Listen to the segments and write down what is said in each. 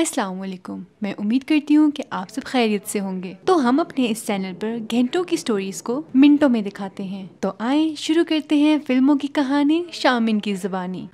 असलकुम मैं उम्मीद करती हूँ कि आप सब खैरियत से होंगे तो हम अपने इस चैनल पर घंटों की स्टोरीज को मिनटों में दिखाते हैं तो आए शुरू करते हैं फिल्मों की कहानी शामिन की जबानी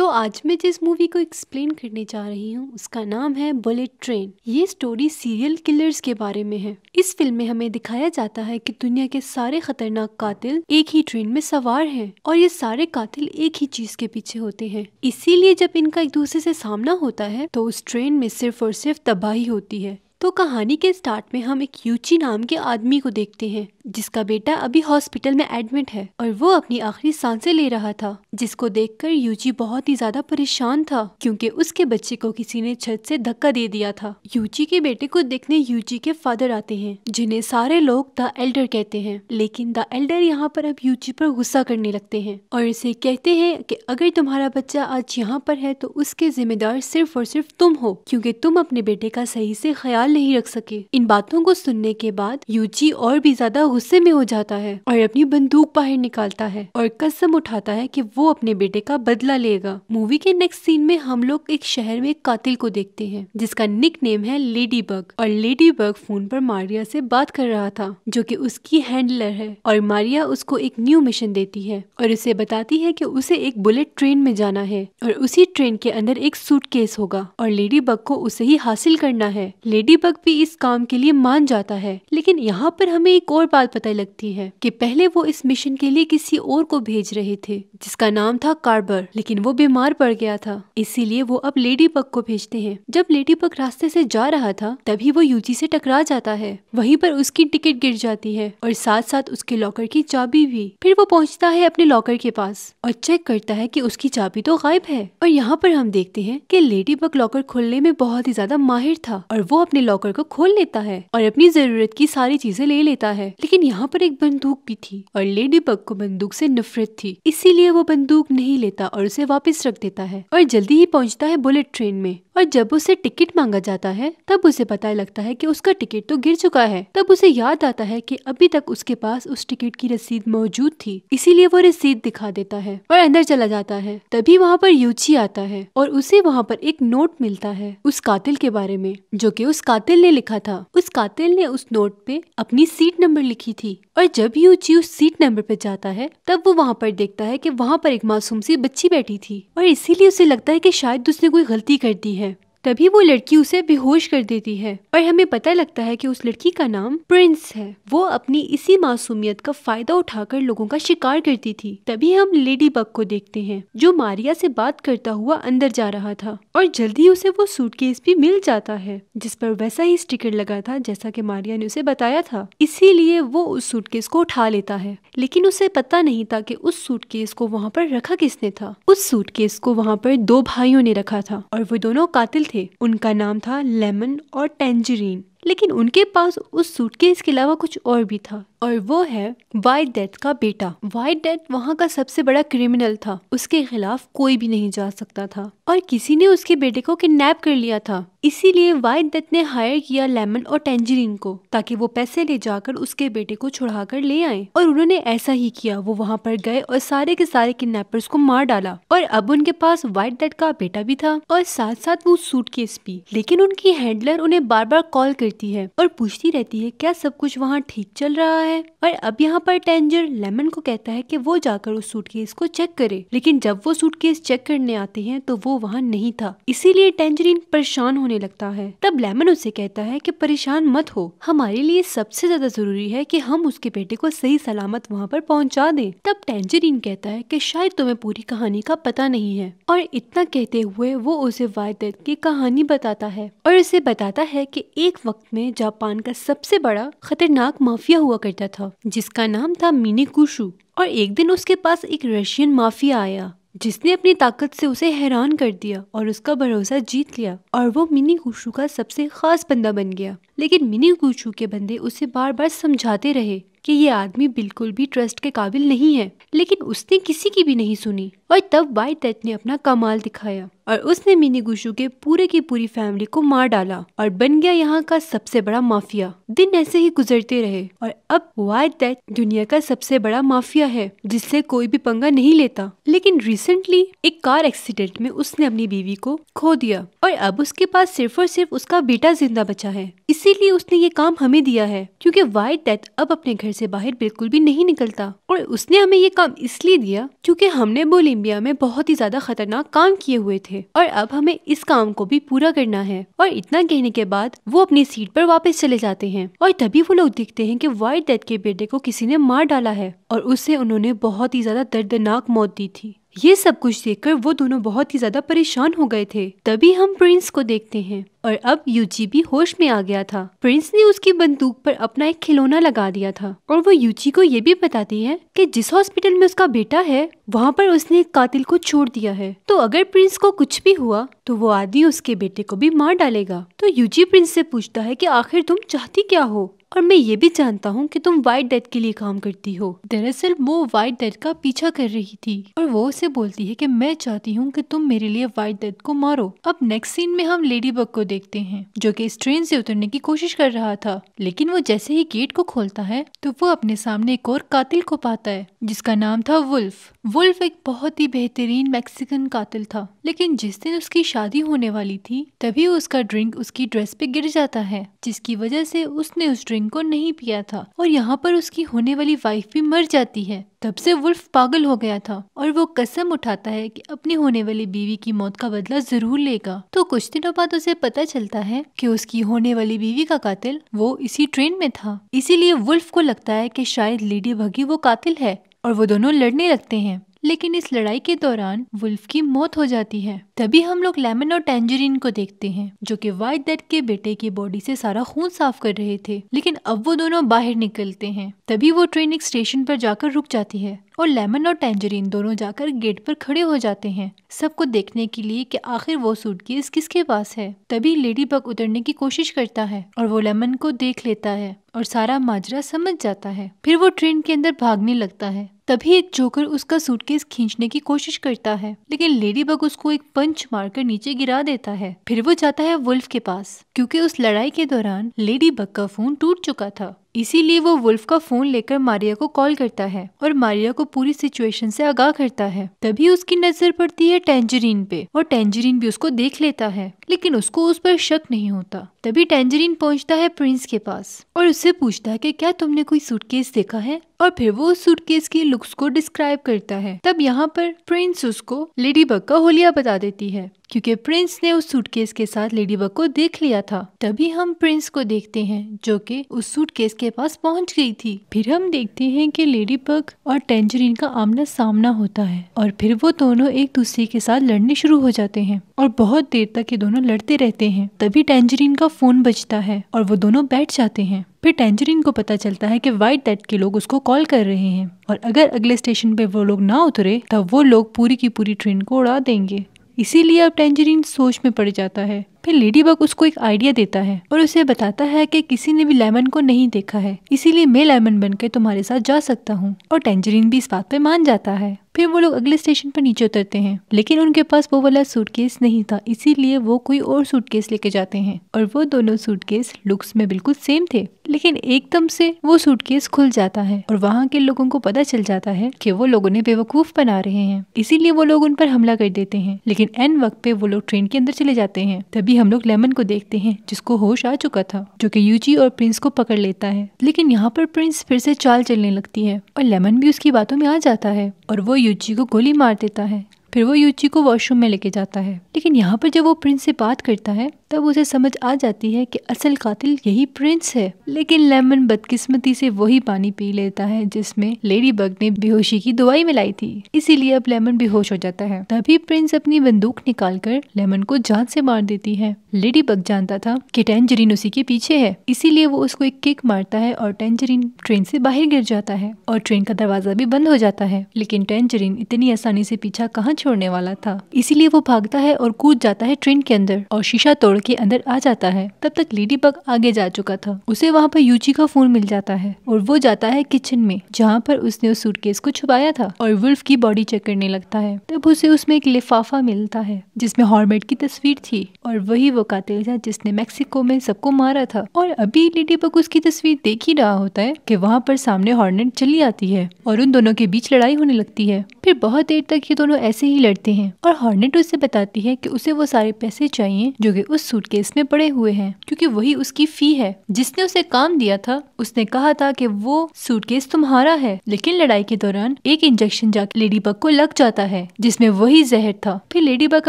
तो आज मैं जिस मूवी को एक्सप्लेन करने जा रही हूँ उसका नाम है बुलेट ट्रेन ये स्टोरी सीरियल किलर्स के बारे में है इस फिल्म में हमें दिखाया जाता है कि दुनिया के सारे खतरनाक कातिल एक ही ट्रेन में सवार हैं और ये सारे कातिल एक ही चीज के पीछे होते हैं इसीलिए जब इनका एक दूसरे से सामना होता है तो उस ट्रेन में सिर्फ और सिर्फ तबाही होती है तो कहानी के स्टार्ट में हम एक यूची नाम के आदमी को देखते हैं जिसका बेटा अभी हॉस्पिटल में एडमिट है और वो अपनी आखिरी सांसें ले रहा था जिसको देखकर यूची बहुत ही ज्यादा परेशान था क्योंकि उसके बच्चे को किसी ने छत से धक्का दे दिया था यूची के बेटे को देखने यूची के फादर आते हैं जिन्हें सारे लोग द एल्डर कहते हैं लेकिन द एल्डर यहाँ पर अब यूची पर गुस्सा करने लगते है और इसे कहते हैं की अगर तुम्हारा बच्चा आज यहाँ पर है तो उसके जिम्मेदार सिर्फ और सिर्फ तुम हो क्यूँकी तुम अपने बेटे का सही से ख्याल संभाल नहीं रख सके इन बातों को सुनने के बाद यूची और भी ज्यादा गुस्से में हो जाता है और अपनी बंदूक बाहर निकालता है और कसम उठाता है कि वो अपने बेटे का बदला लेगा मूवी के नेक्स्ट सीन में हम लोग एक शहर में कातिल को देखते हैं जिसका निक नेम है लेडी बग और लेडी बग फोन पर मारिया से बात कर रहा था जो कि उसकी हैंडलर है और मारिया उसको एक न्यू मिशन देती है और उसे बताती है कि उसे एक बुलेट ट्रेन में जाना है और उसी ट्रेन के अंदर एक सूटकेस होगा और लेडी बग को उसे ही हासिल करना है लेडी दीपक भी इस काम के लिए मान जाता है लेकिन यहाँ पर हमें एक और बात पता लगती है कि पहले वो इस मिशन के लिए किसी और को भेज रहे थे जिसका नाम था कार्बर लेकिन वो बीमार पड़ गया था इसीलिए वो अब लेडी पग को भेजते हैं जब लेडी पग रास्ते से जा रहा था तभी वो यूजी से टकरा जाता है वहीं पर उसकी टिकट गिर जाती है और साथ साथ उसके लॉकर की चाबी भी फिर वो पहुंचता है अपने लॉकर के पास और चेक करता है कि उसकी चाबी तो गायब है और यहाँ पर हम देखते हैं कि लेडी बग लॉकर खोलने में बहुत ही ज्यादा माहिर था और वो अपने लॉकर को खोल लेता है और अपनी जरूरत की सारी चीजें ले लेता है लेकिन यहाँ पर एक बंदूक भी थी और लेडी बग को बंदूक से नफरत थी इसीलिए वो बंदूक नहीं लेता और उसे वापस रख देता है और जल्दी ही पहुँचता है बुलेट ट्रेन में और जब उसे टिकट मांगा जाता है तब उसे पता लगता है कि उसका टिकट तो गिर चुका है तब उसे याद आता है कि अभी तक उसके पास उस टिकट की रसीद मौजूद थी इसीलिए वो रसीद दिखा देता है और अंदर चला जाता है तभी वहाँ पर यूची आता है और उसे वहाँ पर एक नोट मिलता है उस कातिल के बारे में जो की उस कातिल ने लिखा था उस कातिल ने उस नोट पे अपनी सीट नंबर लिखी थी और जब यूची उस सीट नंबर पे जाता है तब वो वहाँ पर देखता है की वहाँ पर एक मासूम सी बच्ची बैठी थी और इसीलिए उसे लगता है की शायद उसने कोई गलती कर दी है तभी वो लड़की उसे बेहोश कर देती है और हमें पता लगता है कि उस लड़की का नाम प्रिंस है वो अपनी इसी मासूमियत का फायदा उठाकर लोगों का शिकार करती थी तभी हम लेडी बग को देखते हैं जो मारिया से बात करता हुआ अंदर जा रहा था और जल्दी उसे वो सूटकेस भी मिल जाता है जिस पर वैसा ही स्टिकर लगा था जैसा की मारिया ने उसे बताया था इसीलिए वो उस सूटकेस को उठा लेता है लेकिन उसे पता नहीं था की उस सूटकेस को वहाँ पर रखा किसने था उस सूटकेस को वहाँ पर दो भाइयों ने रखा था और वो दोनों कातिल थे उनका नाम था लेमन और टेंजरीन लेकिन उनके पास उस सूटकेस के अलावा कुछ और भी था और वो है वाइट डेथ का बेटा वाइट डेथ वहाँ का सबसे बड़ा क्रिमिनल था उसके खिलाफ कोई भी नहीं जा सकता था और किसी ने उसके बेटे को किडनैप कर लिया था इसीलिए वाइट दत्त ने हायर किया लेमन और टेंजरीन को ताकि वो पैसे ले जाकर उसके बेटे को छुड़ा कर ले आए और उन्होंने ऐसा ही किया वो वहाँ पर गए और सारे के सारे किडनैपर्स को मार डाला और अब उनके पास वाइट डेट का बेटा भी था और साथ साथ वो केस भी लेकिन उनकी हैंडलर उन्हें बार बार कॉल करती है और पूछती रहती है क्या सब कुछ वहाँ ठीक चल रहा है और अब यहाँ पर टेंजर लेमन को कहता है की वो जाकर उस केस को चेक करे लेकिन जब वो सूटकेस चेक करने आते हैं तो वो वहाँ नहीं था इसीलिए टेंजरीन परेशान होने होने लगता है तब लेमन उसे कहता है कि परेशान मत हो हमारे लिए सबसे ज्यादा जरूरी है कि हम उसके बेटे को सही सलामत वहाँ पर पहुँचा दें तब टेंजरीन कहता है कि शायद तुम्हें पूरी कहानी का पता नहीं है और इतना कहते हुए वो उसे वायदत की कहानी बताता है और उसे बताता है की एक वक्त में जापान का सबसे बड़ा खतरनाक माफिया हुआ करता था जिसका नाम था मीनी कुशु और एक दिन उसके पास एक रशियन माफिया आया जिसने अपनी ताकत से उसे हैरान कर दिया और उसका भरोसा जीत लिया और वो मिनी कुशू का सबसे खास बंदा बन गया लेकिन मिनी कुशू के बंदे उसे बार बार समझाते रहे कि ये आदमी बिल्कुल भी ट्रस्ट के काबिल नहीं है लेकिन उसने किसी की भी नहीं सुनी और तब वाई डेथ ने अपना कमाल दिखाया और उसने मिनी गुशु के पूरे की पूरी फैमिली को मार डाला और बन गया यहाँ का सबसे बड़ा माफिया दिन ऐसे ही गुजरते रहे और अब वाई डेथ दुनिया का सबसे बड़ा माफिया है जिससे कोई भी पंगा नहीं लेता लेकिन रिसेंटली एक कार एक्सीडेंट में उसने अपनी बीवी को खो दिया और अब उसके पास सिर्फ और सिर्फ उसका बेटा जिंदा बचा है इसीलिए उसने ये काम हमें दिया है क्यूँकी वाई डेथ अब अपने घर घर से बाहर बिल्कुल भी नहीं निकलता और उसने हमें ये काम इसलिए दिया क्योंकि हमने बोलिम्बिया में बहुत ही ज्यादा खतरनाक काम किए हुए थे और अब हमें इस काम को भी पूरा करना है और इतना कहने के बाद वो अपनी सीट पर वापस चले जाते हैं और तभी वो लोग देखते हैं कि वाइट डेथ के बेटे को किसी ने मार डाला है और उसे उन्होंने बहुत ही ज्यादा दर्दनाक मौत दी थी ये सब कुछ देखकर वो दोनों बहुत ही ज्यादा परेशान हो गए थे तभी हम प्रिंस को देखते हैं और अब यूची भी होश में आ गया था प्रिंस ने उसकी बंदूक पर अपना एक खिलौना लगा दिया था और वो यूची को ये भी बताती है कि जिस हॉस्पिटल में उसका बेटा है वहाँ पर उसने एक कातिल को छोड़ दिया है तो अगर प्रिंस को कुछ भी हुआ तो वो आदमी उसके बेटे को भी मार डालेगा तो यूची प्रिंस से पूछता है कि आखिर तुम चाहती क्या हो और मैं ये भी जानता हूँ कि तुम व्हाइट डेथ के लिए काम करती हो दरअसल वो व्हाइट डेथ का पीछा कर रही थी और वो उसे बोलती है कि मैं चाहती हूँ कि तुम मेरे लिए व्हाइट डेथ को मारो अब नेक्स्ट सीन में हम लेडी बग को देखते हैं जो कि इस ट्रेन से उतरने की कोशिश कर रहा था लेकिन वो जैसे ही गेट को खोलता है तो वो अपने सामने एक और कातिल को पाता है जिसका नाम था वुल्फ वुल्फ एक बहुत ही बेहतरीन मैक्सिकन कातिल था लेकिन जिस दिन उसकी शादी होने वाली थी तभी उसका ड्रिंक उसकी ड्रेस पे गिर जाता है जिसकी वजह से उसने उस ड्रिंक को नहीं पिया था और यहाँ पर उसकी होने वाली वाइफ भी मर जाती है तब से वुल्फ पागल हो गया था और वो कसम उठाता है कि अपनी होने वाली बीवी की मौत का बदला जरूर लेगा तो कुछ दिनों बाद उसे पता चलता है कि उसकी होने वाली बीवी का कातिल वो इसी ट्रेन में था इसीलिए वुल्फ को लगता है कि शायद लेडी भगी वो कातिल है और वो दोनों लड़ने लगते हैं लेकिन इस लड़ाई के दौरान वुल्फ की मौत हो जाती है तभी हम लोग लेमन और टेंजरीन को देखते हैं जो कि वाइट डेड के बेटे की बॉडी से सारा खून साफ कर रहे थे लेकिन अब वो दोनों बाहर निकलते हैं तभी वो ट्रेन एक स्टेशन पर जाकर रुक जाती है और लेमन और टेंजरीन दोनों जाकर गेट पर खड़े हो जाते हैं सबको देखने के लिए कि आखिर वो सूटकेस किसके पास है तभी लेडी बग उतरने की कोशिश करता है और वो लेमन को देख लेता है और सारा माजरा समझ जाता है फिर वो ट्रेन के अंदर भागने लगता है तभी एक जोकर उसका सूटकेस खींचने की कोशिश करता है लेकिन लेडी बग उसको एक पंच मारकर नीचे गिरा देता है फिर वो जाता है वुल्फ के पास क्योंकि उस लड़ाई के दौरान लेडी बग का फोन टूट चुका था इसीलिए वो वुल्फ का फोन लेकर मारिया को कॉल करता है और मारिया को पूरी सिचुएशन से आगाह करता है तभी उसकी नजर पड़ती है टेंजरीन पे और टेंजरीन भी उसको देख लेता है लेकिन उसको उस पर शक नहीं होता तभी टेंजरीन पहुंचता है प्रिंस के पास और उससे पूछता है कि क्या तुमने कोई सूटकेस देखा है और फिर वो सूटकेस की लुक्स को डिस्क्राइब करता है तब यहाँ पर प्रिंस उसको लेडी बग का होलिया बता देती है क्योंकि प्रिंस ने उस सूटकेस के साथ लेडी बग को देख लिया था तभी हम प्रिंस को देखते हैं जो कि उस सूटकेस के पास पहुंच गई थी फिर हम देखते हैं कि लेडी बग और टेंजरीन का आमना सामना होता है और फिर वो दोनों एक दूसरे के साथ लड़ने शुरू हो जाते हैं और बहुत देर तक ये दोनों लड़ते रहते हैं तभी टेंजरीन का फोन बजता है और वो दोनों बैठ जाते हैं फिर टेंजरीन को पता चलता है कि वाइट डेट के लोग उसको कॉल कर रहे हैं और अगर अगले स्टेशन पे वो लोग ना उतरे तब वो लोग पूरी की पूरी ट्रेन को उड़ा देंगे इसीलिए अब टेंजरीन सोच में पड़ जाता है फिर लेडी बग उसको एक आइडिया देता है और उसे बताता है कि किसी ने भी लेमन को नहीं देखा है इसीलिए मैं लेमन बनकर तुम्हारे साथ जा सकता हूँ और टेंजरीन भी इस बात पे मान जाता है फिर वो लोग अगले स्टेशन पर नीचे उतरते हैं लेकिन उनके पास वो वाला सूटकेस नहीं था इसीलिए वो कोई और सूटकेस लेके जाते हैं और वो दोनों सूटकेस लुक्स में बिल्कुल सेम थे लेकिन एकदम से वो सूटकेस खुल जाता है और वहाँ के लोगों को पता चल जाता है कि वो लोगों ने बेवकूफ बना रहे हैं इसीलिए वो लोग उन पर हमला कर देते हैं लेकिन एन वक्त पे वो लोग ट्रेन के अंदर चले जाते हैं तभी तभी हम लोग लेमन को देखते हैं जिसको होश आ चुका था जो कि यूजी और प्रिंस को पकड़ लेता है लेकिन यहाँ पर प्रिंस फिर से चाल चलने लगती है और लेमन भी उसकी बातों में आ जाता है और वो यूजी को गोली मार देता है फिर वो यूची को वॉशरूम में लेके जाता है लेकिन यहाँ पर जब वो प्रिंस से बात करता है तब उसे समझ आ जाती है कि असल कातिल यही प्रिंस है लेकिन लेमन बदकिस्मती से वही पानी पी लेता है जिसमें लेडी बग ने बेहोशी की दवाई मिलाई थी इसीलिए अब लेमन बेहोश हो जाता है तभी प्रिंस अपनी बंदूक निकाल कर लेमन को जान से मार देती है लेडी बग जानता था की टेंजरीन उसी के पीछे है इसीलिए वो उसको एक किक मारता है और टेंजरीन ट्रेन से बाहर गिर जाता है और ट्रेन का दरवाजा भी बंद हो जाता है लेकिन टेंजरीन इतनी आसानी से पीछा कहाँ छोड़ने वाला था इसीलिए वो भागता है और कूद जाता है ट्रेन के अंदर और शीशा तोड़ के अंदर आ जाता है तब तक लेडी बग आगे जा चुका था उसे वहाँ पर यूची का फोन मिल जाता है और वो जाता है किचन में जहाँ पर उसने उस सूटकेस को छुपाया था और वुल्फ की बॉडी चेक करने लगता है तब उसे उसमें एक लिफाफा मिलता है जिसमे हॉर्मेट की तस्वीर थी और वही वो कातिल था जिसने मैक्सिको में सबको मारा था और अभी लेडी बग उसकी तस्वीर देख ही रहा होता है की वहाँ पर सामने हॉर्नेट चली आती है और उन दोनों के बीच लड़ाई होने लगती है फिर बहुत देर तक ये दोनों ऐसे ही लड़ते हैं और हॉर्नेट उसे बताती है कि उसे वो सारे पैसे चाहिए जो कि उस सूटकेस में पड़े हुए हैं क्योंकि वही उसकी फी है जिसने उसे काम दिया था उसने कहा था कि वो सूटकेस तुम्हारा है लेकिन लड़ाई के दौरान एक इंजेक्शन जाकर लेडी बग को लग जाता है जिसमे वही जहर था फिर लेडी बग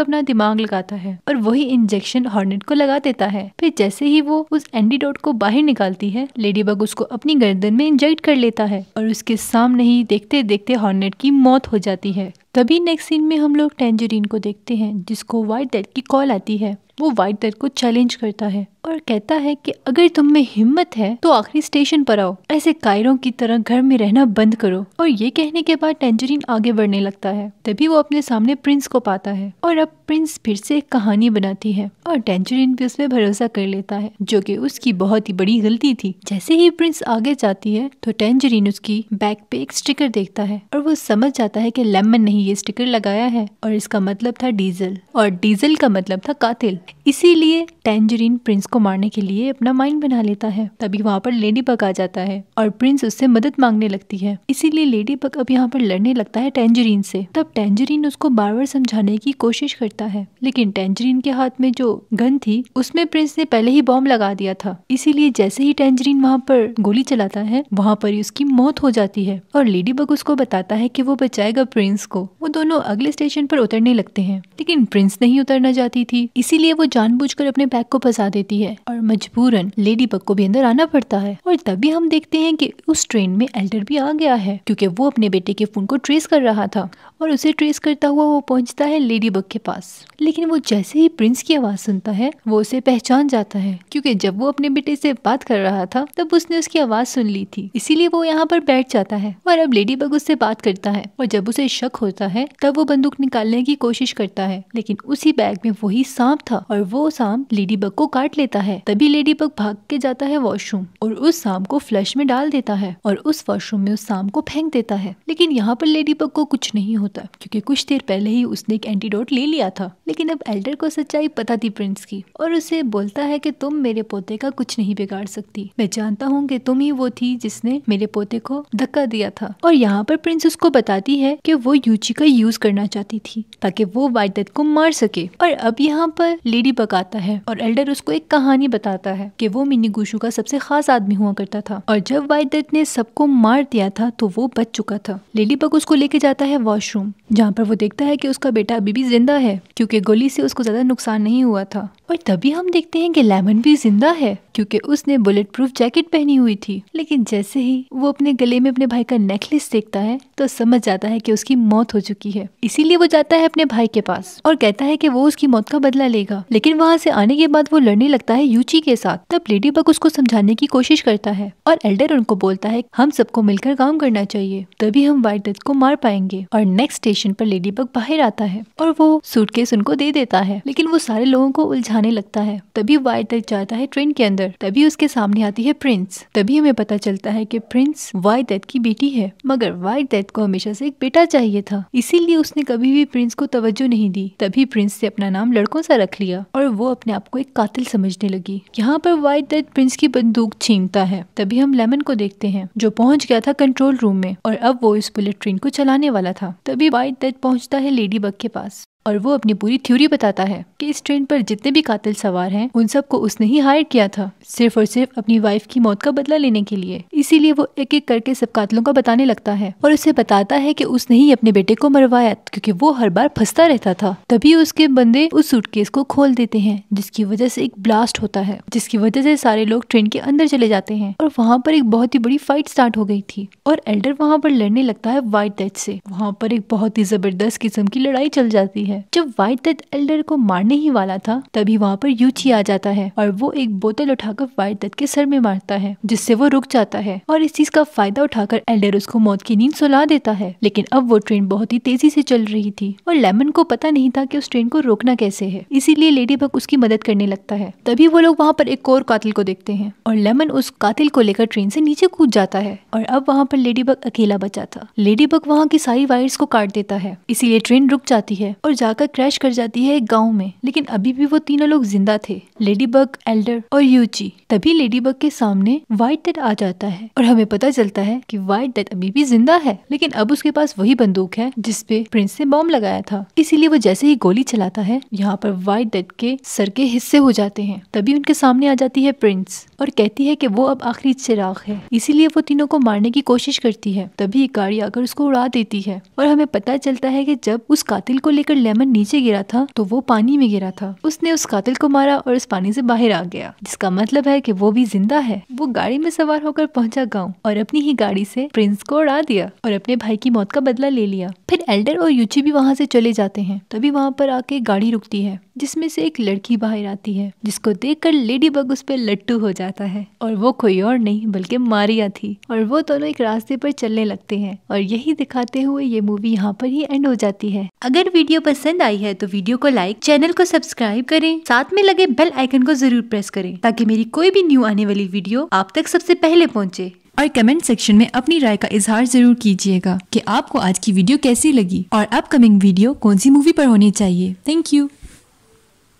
अपना दिमाग लगाता है और वही इंजेक्शन हॉर्नेट को लगा देता है फिर जैसे ही वो उस एंटीडोट को बाहर निकालती है लेडी बग उसको अपनी गर्दन में इंजेक्ट कर लेता है और उसके सामने ही देखते देखते हॉर्नेट की मौत हो जाती है तभी नेक्स्ट सीन में हम लोग टेंजरीन को देखते हैं जिसको वाइट डेड की कॉल आती है वो वाइट डेड को चैलेंज करता है और कहता है कि अगर तुम में हिम्मत है तो आखिरी स्टेशन पर आओ ऐसे कायरों की तरह घर में रहना बंद करो और ये कहने के बाद टेंजरीन आगे बढ़ने लगता है तभी वो अपने सामने प्रिंस को पाता है और अब प्रिंस फिर से एक कहानी बनाती है और टेंजरीन भी उसमें भरोसा कर लेता है जो की उसकी बहुत ही बड़ी गलती थी जैसे ही प्रिंस आगे जाती है तो टेंजरीन उसकी बैक पे एक स्टिकर देखता है और वो समझ जाता है की लेमन ने ही ये स्टिकर लगाया है और इसका मतलब था डीजल और डीजल का मतलब था कातिल इसीलिए टेंजरीन प्रिंस को मारने के लिए अपना माइंड बना लेता है तभी वहाँ पर लेडी बग आ जाता है और प्रिंस उससे मदद मांगने लगती है इसीलिए लेडी बग अब यहाँ पर लड़ने लगता है टेंजरीन से तब टेंजरीन उसको बार बार समझाने की कोशिश करता है लेकिन टेंजरीन के हाथ में जो गन थी उसमें प्रिंस ने पहले ही बॉम्ब लगा दिया था इसीलिए जैसे ही टेंजरीन वहाँ पर गोली चलाता है वहाँ पर ही उसकी मौत हो जाती है और लेडी बग उसको बताता है की वो बचाएगा प्रिंस को वो दोनों अगले स्टेशन पर उतरने लगते हैं लेकिन प्रिंस नहीं उतरना चाहती थी इसीलिए वो जानबूझकर अपने बैग को फंसा देती है है और मजबूरन लेडी बग को भी अंदर आना पड़ता है और तभी हम देखते हैं कि उस ट्रेन में एल्डर भी आ गया है क्योंकि वो अपने बेटे के फोन को ट्रेस कर रहा था और उसे ट्रेस करता हुआ वो पहुंचता है लेडी बग के पास लेकिन वो जैसे ही प्रिंस की आवाज सुनता है वो उसे पहचान जाता है क्योंकि जब वो अपने बेटे से बात कर रहा था तब उसने उसकी आवाज सुन ली थी इसीलिए वो यहाँ पर बैठ जाता है और अब लेडी बग उससे बात करता है और जब उसे शक होता है तब वो बंदूक निकालने की कोशिश करता है लेकिन उसी बैग में वही सांप था और वो सांप लेडी बग को काट लेता लेता है तभी लेडी बग भाग के जाता है वॉशरूम और उस सांप को फ्लश में डाल देता है और उस वॉशरूम में उस सांप को फेंक देता है लेकिन यहाँ पर लेडी बग को कुछ नहीं होता क्योंकि कुछ देर पहले ही उसने एक एंटीडोट ले लिया था लेकिन अब एल्डर को सच्चाई पता थी प्रिंस की और उसे बोलता है की तुम मेरे पोते का कुछ नहीं बिगाड़ सकती मैं जानता हूँ की तुम ही वो थी जिसने मेरे पोते को धक्का दिया था और यहाँ पर प्रिंस उसको बताती है की वो यूची का यूज करना चाहती थी ताकि वो वायदत को मार सके और अब यहाँ पर लेडी बग आता है और एल्डर उसको एक कहा कहानी बताता है कि वो मिनी गुशु का सबसे खास आदमी हुआ करता था और जब वाइट डेथ ने सबको मार दिया था तो वो बच चुका था लेली बग उसको लेके जाता है वॉशरूम जहाँ पर वो देखता है कि उसका बेटा अभी भी जिंदा है क्योंकि गोली से उसको ज्यादा नुकसान नहीं हुआ था और तभी हम देखते हैं कि लेमन भी जिंदा है क्योंकि उसने बुलेट प्रूफ जैकेट पहनी हुई थी लेकिन जैसे ही वो अपने गले में अपने भाई का नेकलेस देखता है तो समझ जाता है कि उसकी मौत हो चुकी है इसीलिए वो जाता है अपने भाई के पास और कहता है कि वो उसकी मौत का बदला लेगा लेकिन वहाँ से आने के बाद वो लड़ने लगता होता है यूची के साथ तब लेडी बग उसको समझाने की कोशिश करता है और एल्डर उनको बोलता है हम सबको मिलकर काम करना चाहिए तभी हम वाइट डेथ को मार पाएंगे और नेक्स्ट स्टेशन पर लेडी बग बाहर आता है और वो सूटकेस उनको दे देता है लेकिन वो सारे लोगों को उलझाने लगता है तभी वाइट डेथ जाता है ट्रेन के अंदर तभी उसके सामने आती है प्रिंस तभी हमें पता चलता है की प्रिंस वाइट डेथ की बेटी है मगर वाइट डेथ को हमेशा से एक बेटा चाहिए था इसीलिए उसने कभी भी प्रिंस को तवज्जो नहीं दी तभी प्रिंस ऐसी अपना नाम लड़कों सा रख लिया और वो अपने आप को एक कातिल समझ समझने लगी यहाँ पर व्हाइट डेथ प्रिंस की बंदूक छीनता है तभी हम लेमन को देखते हैं जो पहुंच गया था कंट्रोल रूम में और अब वो इस बुलेट ट्रेन को चलाने वाला था तभी वाइट डेथ पहुंचता है लेडी बग के पास और वो अपनी पूरी थ्योरी बताता है कि इस ट्रेन पर जितने भी कातिल सवार हैं उन सबको उसने ही हायर किया था सिर्फ और सिर्फ अपनी वाइफ की मौत का बदला लेने के लिए इसीलिए वो एक एक करके सब कातिलों का बताने लगता है और उसे बताता है कि उसने ही अपने बेटे को मरवाया क्योंकि वो हर बार फंसता रहता था तभी उसके बंदे उस सूटकेस को खोल देते हैं जिसकी वजह से एक ब्लास्ट होता है जिसकी वजह से सारे लोग ट्रेन के अंदर चले जाते हैं और वहाँ पर एक बहुत ही बड़ी फाइट स्टार्ट हो गई थी और एल्डर वहाँ पर लड़ने लगता है व्हाइट डेथ से वहाँ पर एक बहुत ही जबरदस्त किस्म की लड़ाई चल जाती है है जब वाइट डेथ एल्डर को मारने ही वाला था तभी वहाँ पर यूची आ जाता है और वो एक बोतल उठाकर वाइट डेथ के सर में मारता है जिससे वो रुक जाता है और इस चीज का फायदा उठाकर एल्डर उसको मौत की नींद सुला देता है लेकिन अब वो ट्रेन बहुत ही तेजी से चल रही थी और लेमन को पता नहीं था कि उस ट्रेन को रोकना कैसे है इसीलिए लेडी बग उसकी मदद करने लगता है तभी वो लोग वहाँ पर एक और कातिल को देखते हैं और लेमन उस कातिल को लेकर ट्रेन से नीचे कूद जाता है और अब वहाँ पर लेडी बग अकेला बचा था लेडी बग वहाँ की सारी वायर्स को काट देता है इसीलिए ट्रेन रुक जाती है और जाकर क्रैश कर जाती है एक गाँव में लेकिन अभी भी वो तीनों लोग जिंदा थे लेडी बग एल्डर और यूची तभी लेडी बग के सामने व्हाइट डेट आ जाता है और हमें पता चलता है कि व्हाइट डेट अभी भी जिंदा है लेकिन अब उसके पास वही बंदूक है जिसपे प्रिंस ने बॉम्ब लगाया था इसीलिए वो जैसे ही गोली चलाता है यहाँ पर व्हाइट डेट के सर के हिस्से हो जाते हैं तभी उनके सामने आ जाती है प्रिंस और कहती है की वो अब आखिरी चिराग है इसीलिए वो तीनों को मारने की कोशिश करती है तभी एक गाड़ी आकर उसको उड़ा देती है और हमें पता चलता है की जब उस कातिल को लेकर ले लेमन नीचे गिरा था तो वो पानी में गिरा था उसने उस कातिल को मारा और उस पानी से बाहर आ गया जिसका मतलब है कि वो भी जिंदा है वो गाड़ी में सवार होकर पहुंचा गांव और अपनी ही गाड़ी से प्रिंस को उड़ा दिया और अपने भाई की मौत का बदला ले लिया फिर एल्डर और यूची भी वहाँ से चले जाते हैं तभी वहाँ पर आके गाड़ी रुकती है जिसमें से एक लड़की बाहर आती है जिसको देखकर लेडी बग उस पर लट्टू हो जाता है और वो कोई और नहीं बल्कि मारिया थी और वो दोनों एक रास्ते पर चलने लगते हैं और यही दिखाते हुए ये मूवी यहाँ पर ही एंड हो जाती है अगर वीडियो पसंद आई है तो वीडियो को लाइक चैनल को सब्सक्राइब करें साथ में लगे बेल आइकन को जरूर प्रेस करें ताकि मेरी कोई भी न्यू आने वाली वीडियो आप तक सबसे पहले पहुँचे और कमेंट सेक्शन में अपनी राय का इजहार जरूर कीजिएगा कि आपको आज की वीडियो कैसी लगी और अपकमिंग वीडियो कौन सी मूवी पर होनी चाहिए थैंक यू